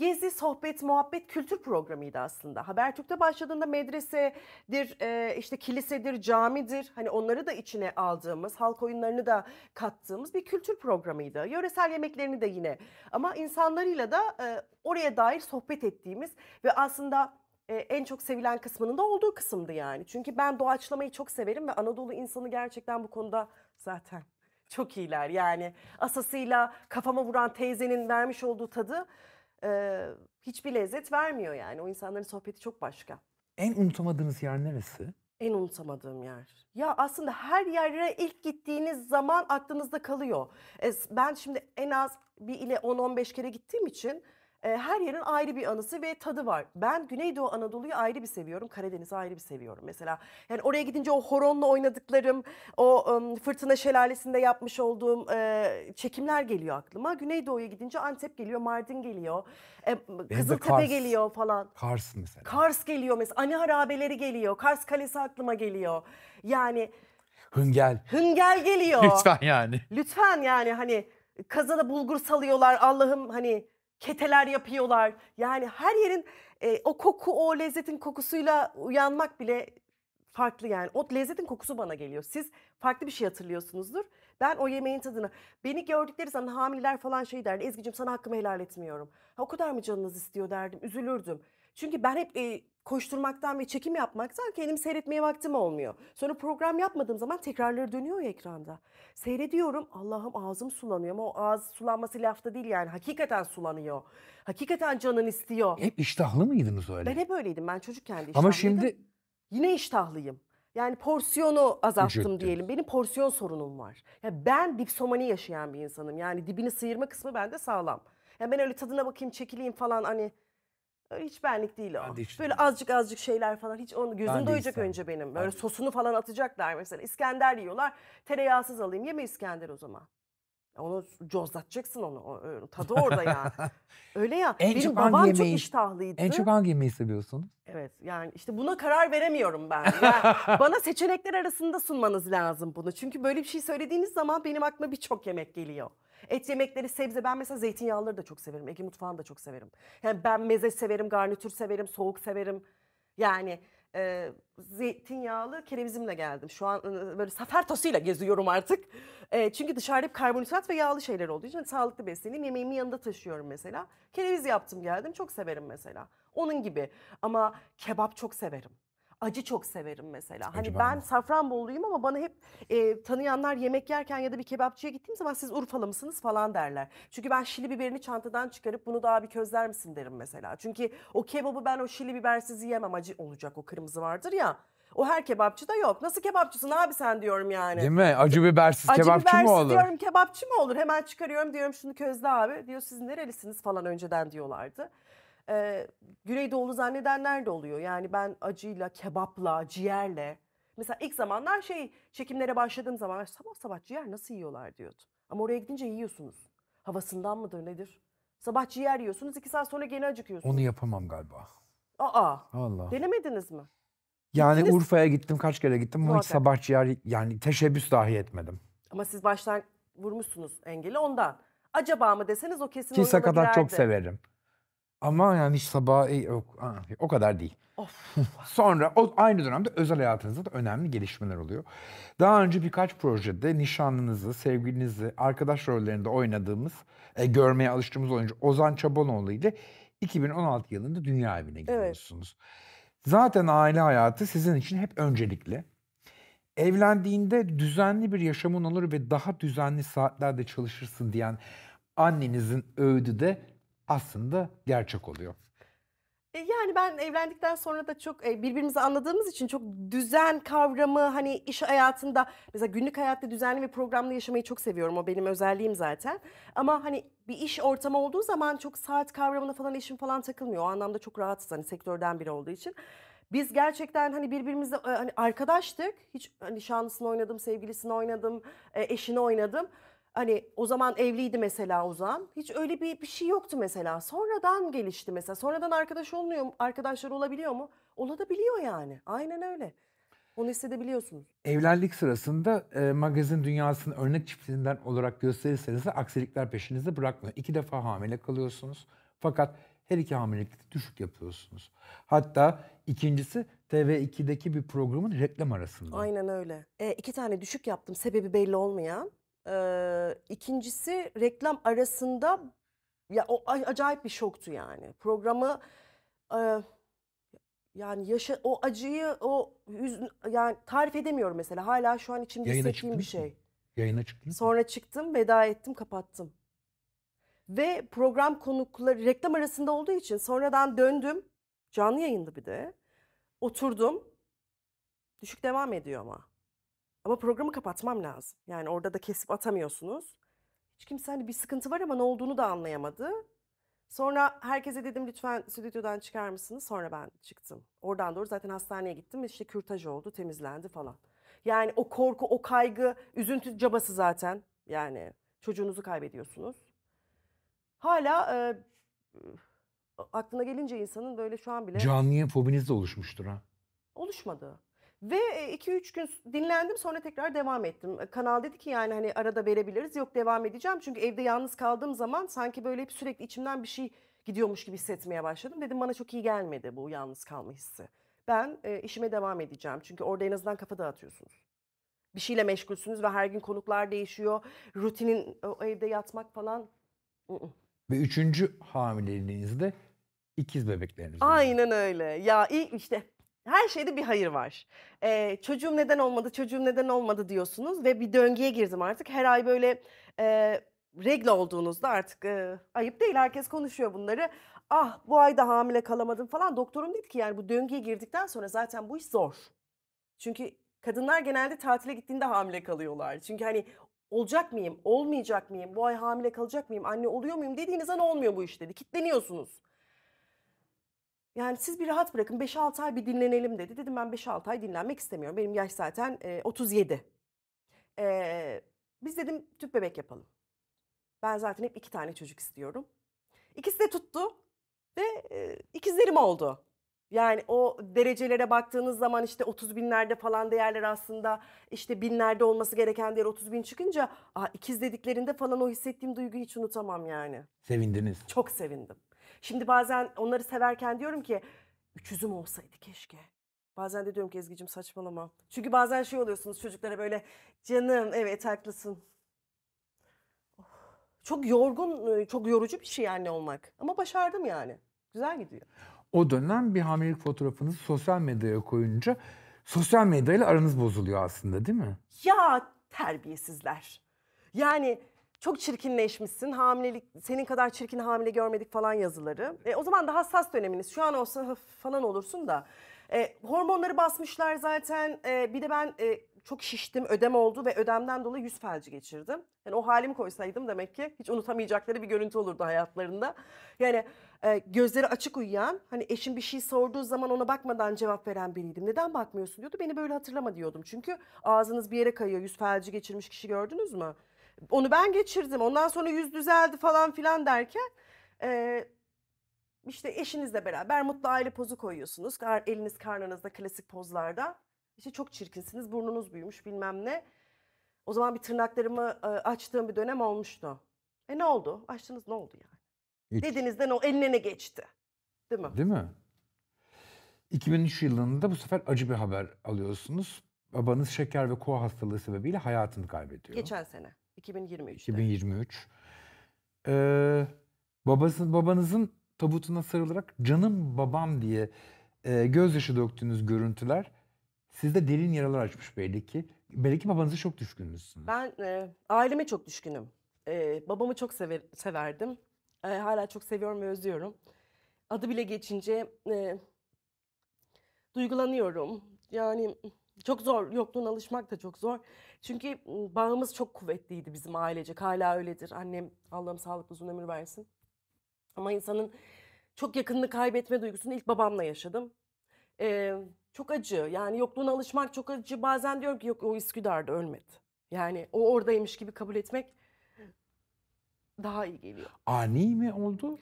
Speaker 1: gezi, sohbet, muhabbet, kültür programıydı aslında. Habertürk'te başladığında medresedir, e, işte kilisedir, camidir. Hani onları da içine aldığımız, halk oyunlarını da kattığımız bir kültür programıydı. Yöresel yemeklerini de yine ama insanlarıyla da e, oraya dair sohbet ettiğimiz ve aslında e, en çok sevilen kısmının da olduğu kısımdı yani. Çünkü ben doğaçlamayı çok severim ve Anadolu insanı gerçekten bu konuda zaten çok iyiler. Yani asasıyla kafama vuran teyzenin vermiş olduğu tadı e, hiçbir lezzet vermiyor yani. O insanların sohbeti çok başka.
Speaker 2: En unutamadığınız yer neresi?
Speaker 1: En unutamadığım yer. Ya aslında her yere ilk gittiğiniz zaman aklınızda kalıyor. Ben şimdi en az bir ile 10-15 kere gittiğim için her yerin ayrı bir anısı ve tadı var. Ben Güneydoğu Anadolu'yu ayrı bir seviyorum. Karadeniz'i ayrı bir seviyorum mesela. Yani oraya gidince o horonla oynadıklarım, o um, fırtına şelalesinde yapmış olduğum e, çekimler geliyor aklıma. Güneydoğu'ya gidince Antep geliyor, Mardin geliyor, e, Kızıltepe Kars, geliyor falan.
Speaker 2: Kars mesela.
Speaker 1: Kars geliyor mesela. Ani harabeleri geliyor. Kars Kalesi aklıma geliyor. Yani... Hüngel. Hüngel geliyor. (laughs) Lütfen yani. Lütfen yani hani kazada bulgur salıyorlar Allah'ım hani keteler yapıyorlar. Yani her yerin e, o koku, o lezzetin kokusuyla uyanmak bile farklı yani. O lezzetin kokusu bana geliyor. Siz farklı bir şey hatırlıyorsunuzdur. Ben o yemeğin tadını. Beni gördükleri zaman hamileler falan şey derdi. Ezgi'cim sana hakkımı helal etmiyorum. Ha, o kadar mı canınız istiyor derdim. Üzülürdüm. Çünkü ben hep e, koşturmaktan ve çekim yapmaktan kendim seyretmeye vaktim olmuyor. Sonra program yapmadığım zaman tekrarları dönüyor ya ekranda. Seyrediyorum Allah'ım ağzım sulanıyor ama o ağız sulanması lafta değil yani hakikaten sulanıyor. Hakikaten canın istiyor. Hep
Speaker 2: iştahlı mıydınız öyle? Ben hep
Speaker 1: öyleydim ben çocukken de iştahlıydım. Ama şimdi yine iştahlıyım. Yani porsiyonu azalttım diyelim. Benim porsiyon sorunum var. Yani ben dipsomani yaşayan bir insanım. Yani dibini sıyırma kısmı bende sağlam. Yani ben öyle tadına bakayım çekileyim falan hani Öyle hiç benlik değil o. Ben Böyle azıcık azıcık şeyler falan hiç onu gözüm Ben doyacak istemem. önce benim. Böyle Ben sosunu falan atacaklar mesela. İskender yiyorlar. Tereyağsız alayım. Yeme İskender o zaman. Onu cozlatacaksın onu. O- e, tadı orada ya. (laughs) Öyle ya. En benim çok hangi babam çok yemeği- iştahlıydı. En çok hangi
Speaker 2: yemeği seviyorsun?
Speaker 1: Evet yani işte buna karar veremiyorum ben. Yani (laughs) bana seçenekler arasında sunmanız lazım bunu. Çünkü böyle bir şey söylediğiniz zaman benim aklıma birçok yemek geliyor. Et yemekleri, sebze. Ben mesela zeytinyağlıları da çok severim. Ege mutfağını da çok severim. Yani ben meze severim, garnitür severim, soğuk severim. Yani e, zeytinyağlı kerevizimle geldim. Şu an e, böyle safer tasıyla geziyorum artık. E, çünkü dışarıda hep karbonhidrat ve yağlı şeyler olduğu için sağlıklı besleneyim. Yemeğimi yanında taşıyorum mesela. Kereviz yaptım geldim. Çok severim mesela. Onun gibi. Ama kebap çok severim acı çok severim mesela. Acı hani ben, ben Safranboluluyum ama bana hep e, tanıyanlar yemek yerken ya da bir kebapçıya gittiğim zaman siz Urfalı mısınız falan derler. Çünkü ben şili biberini çantadan çıkarıp bunu daha bir közler misin derim mesela. Çünkü o kebabı ben o şili bibersiz yiyemem acı olacak o kırmızı vardır ya. O her kebapçıda yok. Nasıl kebapçısın abi sen diyorum yani. Değil mi?
Speaker 2: Acı bibersiz Acı kebapçı bibersiz mı olur? diyorum
Speaker 1: kebapçı mı olur? Hemen çıkarıyorum diyorum şunu közde abi. Diyor siz nerelisiniz falan önceden diyorlardı e, Güneydoğulu zannedenler de oluyor. Yani ben acıyla, kebapla, ciğerle. Mesela ilk zamanlar şey çekimlere başladığım zaman sabah sabah ciğer nasıl yiyorlar diyordum. Ama oraya gidince yiyorsunuz. Havasından mıdır nedir? Sabah ciğer yiyorsunuz iki saat sonra gene acıkıyorsunuz. Onu yapamam galiba. Aa. Allah. Denemediniz mi?
Speaker 2: Yani Urfa'ya gittim kaç kere gittim ama hiç sabah ciğer yani teşebbüs dahi etmedim.
Speaker 1: Ama siz baştan vurmuşsunuz engeli ondan. Acaba mı deseniz o kesin o Kisa kadar girerdi. çok severim.
Speaker 2: Ama yani hiç sabah e, yok, o kadar değil. Of. (laughs) Sonra o aynı dönemde özel hayatınızda da önemli gelişmeler oluyor. Daha önce birkaç projede nişanlınızı, sevgilinizi, arkadaş rollerinde oynadığımız, e, görmeye alıştığımız oyuncu Ozan Çabanoğlu ile 2016 yılında dünya evine gidiyorsunuz. Evet. Zaten aile hayatı sizin için hep öncelikli. Evlendiğinde düzenli bir yaşamın olur ve daha düzenli saatlerde çalışırsın diyen annenizin öğüdü de aslında gerçek oluyor.
Speaker 1: E, yani ben evlendikten sonra da çok e, birbirimizi anladığımız için çok düzen kavramı hani iş hayatında mesela günlük hayatta düzenli ve programlı yaşamayı çok seviyorum. O benim özelliğim zaten. Ama hani bir iş ortamı olduğu zaman çok saat kavramına falan işim falan takılmıyor. O anlamda çok rahatsız hani sektörden biri olduğu için. Biz gerçekten hani birbirimizle e, hani arkadaştık. Hiç hani şanlısını oynadım, sevgilisini oynadım, eşini oynadım. Hani o zaman evliydi mesela Ozan. Hiç öyle bir, bir şey yoktu mesela. Sonradan gelişti mesela. Sonradan arkadaş olmuyor mu? Arkadaşlar olabiliyor mu? Olabiliyor yani. Aynen öyle. Onu hissedebiliyorsunuz.
Speaker 2: Evlilik sırasında e, magazin dünyasının örnek çiftlerinden olarak gösterirseniz de aksilikler peşinizde bırakmıyor. İki defa hamile kalıyorsunuz. Fakat her iki hamilelikte düşük yapıyorsunuz. Hatta ikincisi TV2'deki bir programın reklam arasında.
Speaker 1: Aynen öyle. E, iki tane düşük yaptım sebebi belli olmayan. Ee, ikincisi reklam arasında ya o acayip bir şoktu yani. Programı e, yani yaşa o acıyı o hüzün yani tarif edemiyorum mesela. Hala şu an içimde hissettiğim bir şey. Mi? Yayına çıktın. Sonra çıktım, veda ettim, kapattım. Ve program konukları reklam arasında olduğu için sonradan döndüm. Canlı yayındı bir de. Oturdum. Düşük devam ediyor ama. Ama programı kapatmam lazım. Yani orada da kesip atamıyorsunuz. Hiç kimse hani bir sıkıntı var ama ne olduğunu da anlayamadı. Sonra herkese dedim lütfen stüdyodan çıkar mısınız? Sonra ben çıktım. Oradan doğru zaten hastaneye gittim İşte işte kürtaj oldu, temizlendi falan. Yani o korku, o kaygı, üzüntü cabası zaten. Yani çocuğunuzu kaybediyorsunuz. Hala e, aklına gelince insanın böyle şu an bile... Canlıya
Speaker 2: fobiniz de oluşmuştur ha.
Speaker 1: Oluşmadı. Ve 2-3 e, gün dinlendim sonra tekrar devam ettim. E, kanal dedi ki yani hani arada verebiliriz. Yok devam edeceğim. Çünkü evde yalnız kaldığım zaman sanki böyle hep sürekli içimden bir şey gidiyormuş gibi hissetmeye başladım. Dedim bana çok iyi gelmedi bu yalnız kalma hissi. Ben e, işime devam edeceğim. Çünkü orada en azından kafa dağıtıyorsunuz. Bir şeyle meşgulsünüz ve her gün konuklar değişiyor. Rutinin o evde yatmak falan.
Speaker 2: Ve üçüncü hamileliğinizde ikiz bebekleriniz.
Speaker 1: Aynen öyle. Ya işte her şeyde bir hayır var. Ee, çocuğum neden olmadı, çocuğum neden olmadı diyorsunuz ve bir döngüye girdim artık. Her ay böyle e, regle olduğunuzda artık e, ayıp değil herkes konuşuyor bunları. Ah bu ay da hamile kalamadım falan. Doktorum dedi ki yani bu döngüye girdikten sonra zaten bu iş zor. Çünkü kadınlar genelde tatile gittiğinde hamile kalıyorlar. Çünkü hani olacak mıyım, olmayacak mıyım, bu ay hamile kalacak mıyım, anne oluyor muyum dediğiniz an olmuyor bu iş dedi. Kitleniyorsunuz. Yani siz bir rahat bırakın 5-6 ay bir dinlenelim dedi. Dedim ben 5-6 ay dinlenmek istemiyorum. Benim yaş zaten e, 37. E, biz dedim tüp bebek yapalım. Ben zaten hep iki tane çocuk istiyorum. İkisi de tuttu ve e, ikizlerim oldu. Yani o derecelere baktığınız zaman işte 30 binlerde falan değerler aslında işte binlerde olması gereken değer 30 bin çıkınca Aa, ikiz dediklerinde falan o hissettiğim duyguyu hiç unutamam yani. Sevindiniz. Çok sevindim. Şimdi bazen onları severken diyorum ki üç olsaydı keşke. Bazen de diyorum ki Ezgi'cim saçmalama. Çünkü bazen şey oluyorsunuz çocuklara böyle canım evet haklısın. Of. Çok yorgun, çok yorucu bir şey anne olmak. Ama başardım yani. Güzel gidiyor.
Speaker 2: O dönem bir hamilelik fotoğrafınızı sosyal medyaya koyunca sosyal medyayla aranız bozuluyor aslında değil mi?
Speaker 1: Ya terbiyesizler. Yani çok çirkinleşmişsin. Hamilelik senin kadar çirkin hamile görmedik falan yazıları. E, o zaman da hassas döneminiz. Şu an olsa falan olursun da. E, hormonları basmışlar zaten. E, bir de ben e, çok şiştim, ödem oldu ve ödemden dolayı yüz felci geçirdim. Yani o halimi koysaydım demek ki hiç unutamayacakları bir görüntü olurdu hayatlarında. Yani e, gözleri açık uyuyan, hani eşim bir şey sorduğu zaman ona bakmadan cevap veren biriydim. Neden bakmıyorsun diyordu. Beni böyle hatırlama diyordum. Çünkü ağzınız bir yere kayıyor. Yüz felci geçirmiş kişi gördünüz mü? Onu ben geçirdim. Ondan sonra yüz düzeldi falan filan derken e, işte eşinizle beraber mutlu aile pozu koyuyorsunuz. eliniz karnınızda klasik pozlarda. İşte çok çirkinsiniz, burnunuz büyümüş bilmem ne. O zaman bir tırnaklarımı e, açtığım bir dönem olmuştu. E ne oldu? Açtınız ne oldu yani? Hiç. Dediğinizden o eline ne geçti? Değil
Speaker 2: mi? Değil mi? 2003 yılında bu sefer acı bir haber alıyorsunuz. Babanız şeker ve koa hastalığı sebebiyle hayatını kaybediyor. Geçen
Speaker 1: sene. 2023'te.
Speaker 2: 2023. Ee, babası, babanızın tabutuna sarılarak canım babam diye e, gözyaşı döktüğünüz görüntüler sizde derin yaralar açmış belli ki. Belli ki babanıza çok düşkünmüşsünüz.
Speaker 1: Ben e, aileme çok düşkünüm. E, babamı çok sever, severdim. E, hala çok seviyorum ve özlüyorum. Adı bile geçince e, duygulanıyorum. Yani çok zor. Yokluğuna alışmak da çok zor. Çünkü bağımız çok kuvvetliydi bizim ailecek. Hala öyledir. Annem Allah'ım sağlıklı uzun ömür versin. Ama insanın çok yakınını kaybetme duygusunu ilk babamla yaşadım. Ee, çok acı. Yani yokluğuna alışmak çok acı. Bazen diyorum ki yok o Üsküdar'da ölmedi. Yani o oradaymış gibi kabul etmek daha iyi geliyor.
Speaker 2: Ani mi oldu?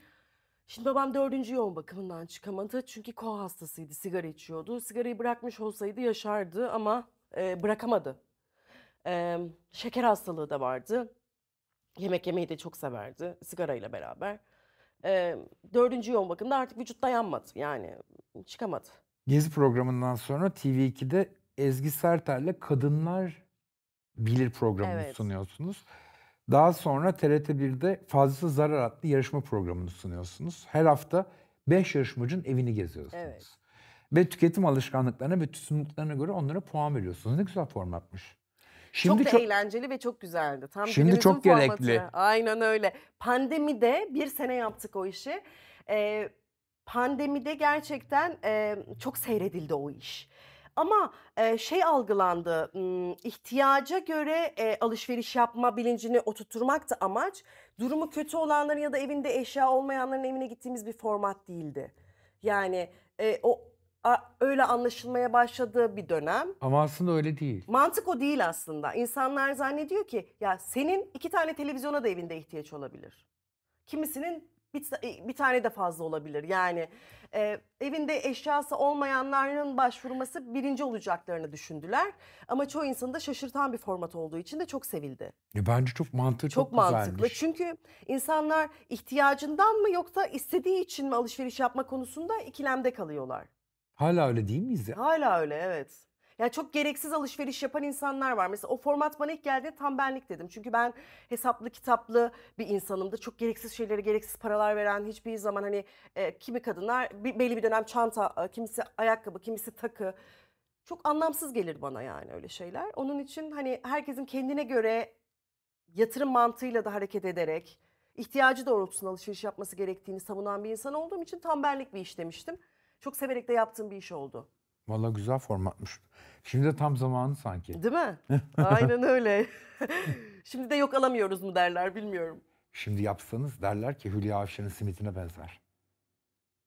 Speaker 1: Şimdi babam dördüncü yoğun bakımından çıkamadı çünkü koa hastasıydı, sigara içiyordu. Sigarayı bırakmış olsaydı yaşardı ama e, bırakamadı. E, şeker hastalığı da vardı. Yemek yemeyi de çok severdi sigarayla beraber. E, dördüncü yoğun bakımda artık vücut dayanmadı yani çıkamadı.
Speaker 2: Gezi programından sonra TV2'de Ezgi Sertel'le Kadınlar Bilir programını evet. sunuyorsunuz. Daha sonra TRT1'de Fazlası Zarar adlı yarışma programını sunuyorsunuz. Her hafta 5 yarışmacının evini geziyorsunuz. Evet. Ve tüketim alışkanlıklarına ve tutumluluklarına göre onlara puan veriyorsunuz. Ne güzel formatmış. Şimdi çok, çok
Speaker 1: eğlenceli ve çok güzeldi. Tam Şimdi çok formatı. gerekli. Aynen öyle. Pandemide bir sene yaptık o işi. Ee, pandemide gerçekten e, çok seyredildi o iş. Ama e, şey algılandı, ihtiyaca göre e, alışveriş yapma bilincini oturtmak da amaç. Durumu kötü olanların ya da evinde eşya olmayanların evine gittiğimiz bir format değildi. Yani e, o a, öyle anlaşılmaya başladığı bir dönem.
Speaker 2: Ama aslında öyle değil.
Speaker 1: Mantık o değil aslında. İnsanlar zannediyor ki ya senin iki tane televizyona da evinde ihtiyaç olabilir. Kimisinin bir, bir tane de fazla olabilir. Yani e, evinde eşyası olmayanların başvurması birinci olacaklarını düşündüler. Ama çoğu insanı da şaşırtan bir format olduğu için de çok sevildi.
Speaker 2: E bence çok mantıklı. Çok, çok mantıklı. Güzelmiş.
Speaker 1: Çünkü insanlar ihtiyacından mı yoksa istediği için mi alışveriş yapma konusunda ikilemde kalıyorlar.
Speaker 2: Hala öyle değil miyiz ya?
Speaker 1: Hala öyle evet. Yani çok gereksiz alışveriş yapan insanlar var. Mesela o format bana ilk geldi tam benlik dedim. Çünkü ben hesaplı kitaplı bir insanımdı. Çok gereksiz şeylere gereksiz paralar veren hiçbir zaman hani e, kimi kadınlar bir, belli bir dönem çanta, e, kimisi ayakkabı, kimisi takı çok anlamsız gelir bana yani öyle şeyler. Onun için hani herkesin kendine göre yatırım mantığıyla da hareket ederek ihtiyacı doğrultusunda alışveriş yapması gerektiğini savunan bir insan olduğum için tam benlik bir iş demiştim. Çok severek de yaptığım bir iş oldu.
Speaker 2: Valla güzel formatmış. Şimdi de tam zamanı sanki. Değil mi? (laughs) Aynen
Speaker 1: öyle. (laughs) Şimdi de yok alamıyoruz mu derler bilmiyorum.
Speaker 2: Şimdi yapsanız derler ki Hülya Avşar'ın simitine benzer.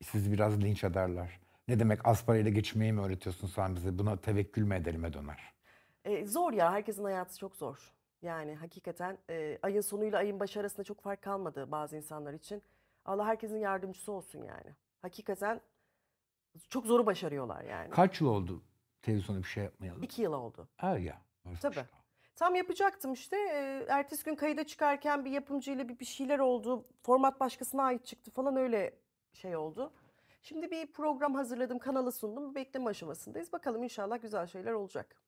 Speaker 2: Siz biraz linç ederler. Ne demek az parayla geçmeyi mi öğretiyorsun sen bize? Buna tevekkül mü edelim'e döner.
Speaker 1: E, zor ya. Herkesin hayatı çok zor. Yani hakikaten e, ayın sonuyla ayın başı arasında çok fark kalmadı bazı insanlar için. Allah herkesin yardımcısı olsun yani. Hakikaten çok zoru başarıyorlar yani.
Speaker 2: Kaç yıl oldu televizyonda bir şey yapmayalım?
Speaker 1: İki yıl oldu. Ha ya. Tabii. Tam yapacaktım işte. Ee, ertesi gün kayıda çıkarken bir yapımcıyla bir, bir şeyler oldu. Format başkasına ait çıktı falan öyle şey oldu. Şimdi bir program hazırladım, kanala sundum. Bekleme aşamasındayız. Bakalım inşallah güzel şeyler olacak.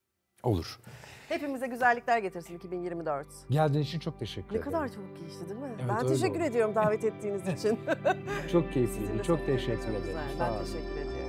Speaker 1: Olur. Hepimize güzellikler getirsin 2024.
Speaker 2: Geldiğin için çok teşekkür Ne kadar
Speaker 1: çok geçti değil mi? Evet, ben teşekkür oldu. ediyorum davet ettiğiniz için.
Speaker 2: (laughs) çok keyifliydi. çok teşekkür ederim. Güzel. Ben teşekkür
Speaker 1: ediyorum.